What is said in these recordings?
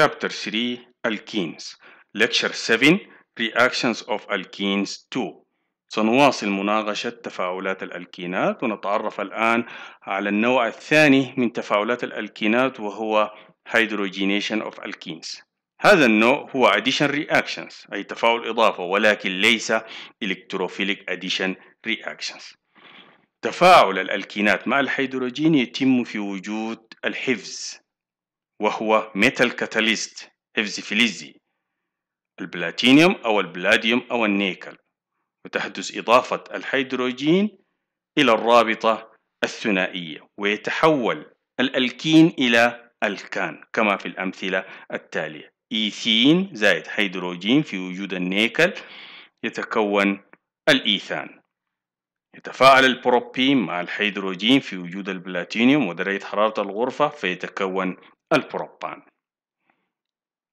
Chapter 3 Alkenes Lecture 7 Reactions of Alkenes 2 سنواصل مناقشة تفاعلات الألكينات ونتعرف الآن على النوع الثاني من تفاعلات الألكينات وهو Hydrogenation of Alkenes هذا النوع هو Addition Reactions أي تفاعل إضافة ولكن ليس Electrophilic Addition Reactions تفاعل الألكينات مع الهيدروجين يتم في وجود الحفظ وهو ميتال كاتاليست افزيفيليزي البلاتينيوم أو البلاديوم أو النيكل وتحدث إضافة الهيدروجين إلى الرابطة الثنائية ويتحول الألكين إلى ألكان كما في الأمثلة التالية إيثين زائد هيدروجين في وجود النيكل يتكون الإيثان يتفاعل البروبين مع الهيدروجين في وجود البلاتينيوم ودرجة حرارة الغرفة فيتكون البروبان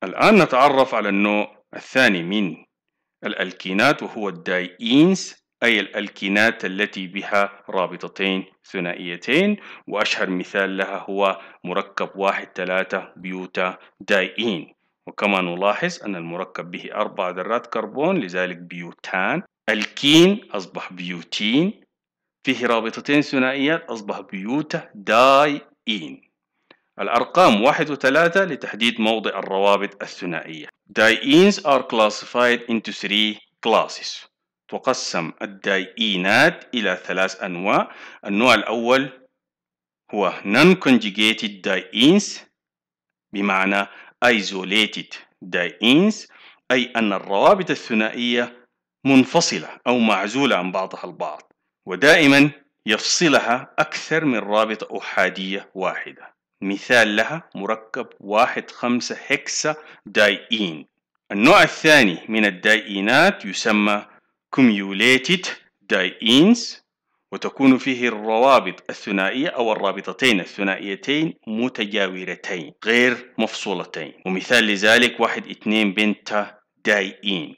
الآن نتعرف على النوع الثاني من الألكينات وهو الدايئينز أي الألكينات التي بها رابطتين ثنائيتين وأشهر مثال لها هو مركب واحد ثلاثة بيوتا دايئين وكما نلاحظ أن المركب به أربع ذرات كربون لذلك بيوتان الكين أصبح بيوتين فيه رابطتين ثنائيات أصبح بيوتا دايئين الأرقام واحد وثلاثة لتحديد موضع الروابط الثنائية. Dienes are classified into three classes. تقسم الدايينات إلى ثلاث أنواع. النوع الأول هو non-conjugated dienes بمعنى isolated dienes أي أن الروابط الثنائية منفصلة أو معزولة عن بعضها البعض ودائما يفصلها أكثر من رابطة أحادية واحدة مثال لها مركب واحد خمسة هكسا دايين النوع الثاني من الدايينات يسمى cumulated dieins وتكون فيه الروابط الثنائية أو الرابطتين الثنائيتين متجاورتين غير مفصولتين ومثال لذلك واحد اثنين بنتا دايين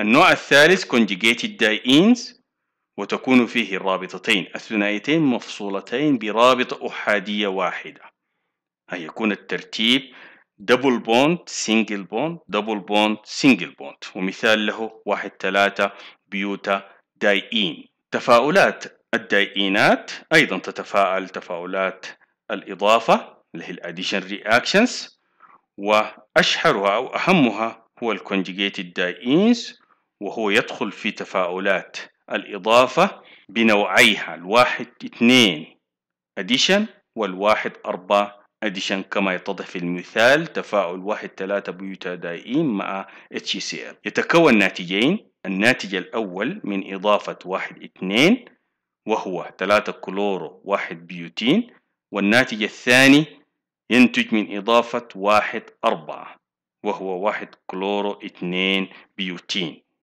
النوع الثالث conjugated dieins وتكون فيه الرابطتين الثنائيتين مفصولتين برابطة أحادية واحدة أي يكون الترتيب دبل بوند سينجل بوند دبل بوند سينجل بوند ومثال له واحد ثلاثة بيوتا دايئين تفاؤلات الدايئينات أيضا تتفاعل تفاؤلات الإضافة اللي هي الأديشن رياكشنز وأشهرها أو أهمها هو الكونجيجيتد دايئينز وهو يدخل في تفاؤلات الإضافة بنوعيها الواحد اثنين أديشن والواحد أربعة أديشن كما يتضح في المثال تفاعل واحد ثلاثة بيوتادايين مع HCl يتكون ناتجين الناتج الأول من إضافة واحد اثنين وهو ثلاثة كلورو واحد بيوتين والناتج الثاني ينتج من إضافة واحد أربعة وهو واحد كلورو اثنين بيوتين